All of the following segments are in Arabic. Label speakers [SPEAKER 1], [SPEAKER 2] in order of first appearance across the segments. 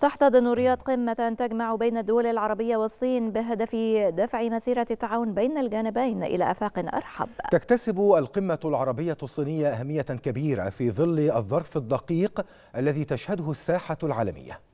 [SPEAKER 1] تحتضن الرياض قمة تجمع بين الدول العربية والصين بهدف دفع مسيرة التعاون بين الجانبين إلى آفاق أرحب. تكتسب القمة العربية الصينية أهمية كبيرة في ظل الظرف الدقيق الذي تشهده الساحة العالمية.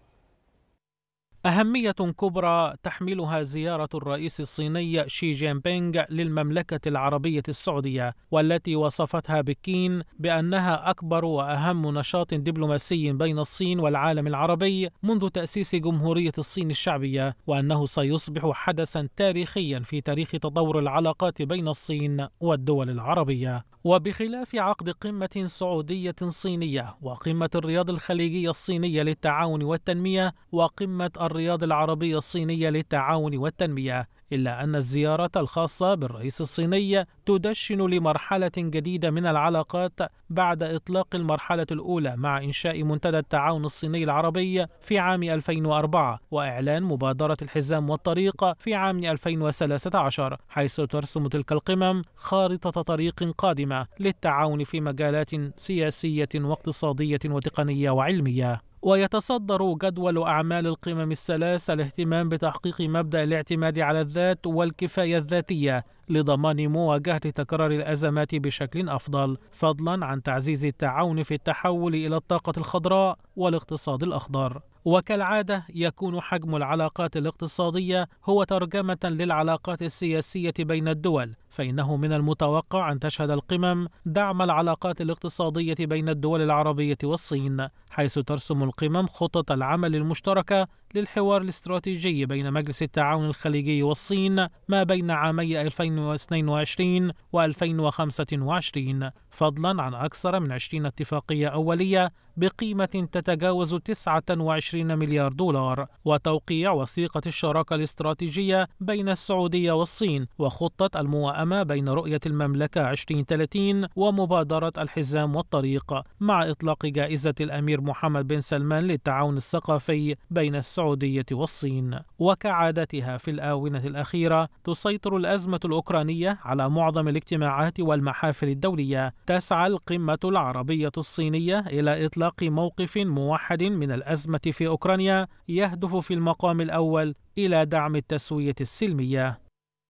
[SPEAKER 1] أهمية كبرى تحملها زيارة الرئيس الصيني شي جين بينغ للمملكة العربية السعودية والتي وصفتها بكين بأنها أكبر وأهم نشاط دبلوماسي بين الصين والعالم العربي منذ تأسيس جمهورية الصين الشعبية وأنه سيصبح حدثا تاريخيا في تاريخ تطور العلاقات بين الصين والدول العربية وبخلاف عقد قمة سعودية صينية وقمة الرياض الخليجية الصينية للتعاون والتنمية وقمة الرياض العربية الصينية للتعاون والتنمية إلا أن الزيارة الخاصة بالرئيس الصيني تدشن لمرحلة جديدة من العلاقات بعد إطلاق المرحلة الأولى مع إنشاء منتدى التعاون الصيني العربي في عام 2004 وإعلان مبادرة الحزام والطريق في عام 2013 حيث ترسم تلك القمم خارطة طريق قادمة للتعاون في مجالات سياسية واقتصادية وتقنية وعلمية ويتصدر جدول أعمال القمم الثلاث الاهتمام بتحقيق مبدأ الاعتماد على الذات والكفاية الذاتية لضمان مواجهة تكرار الأزمات بشكل أفضل، فضلاً عن تعزيز التعاون في التحول إلى الطاقة الخضراء والاقتصاد الأخضر. وكالعادة يكون حجم العلاقات الاقتصادية هو ترجمة للعلاقات السياسية بين الدول فإنه من المتوقع أن تشهد القمم دعم العلاقات الاقتصادية بين الدول العربية والصين، حيث ترسم القمم خطط العمل المشتركة للحوار الاستراتيجي بين مجلس التعاون الخليجي والصين ما بين عامي 2022 و 2025 فضلا عن أكثر من 20 اتفاقية أولية بقيمة تتجاوز 29 مليار دولار وتوقيع وثيقة الشراكة الاستراتيجية بين السعودية والصين وخطة الموائمة المساهمة بين رؤية المملكة 2030 ومبادرة الحزام والطريق مع إطلاق جائزة الأمير محمد بن سلمان للتعاون الثقافي بين السعودية والصين وكعادتها في الآونة الأخيرة تسيطر الأزمة الأوكرانية على معظم الاجتماعات والمحافل الدولية تسعى القمة العربية الصينية إلى إطلاق موقف موحد من الأزمة في أوكرانيا يهدف في المقام الأول إلى دعم التسوية السلمية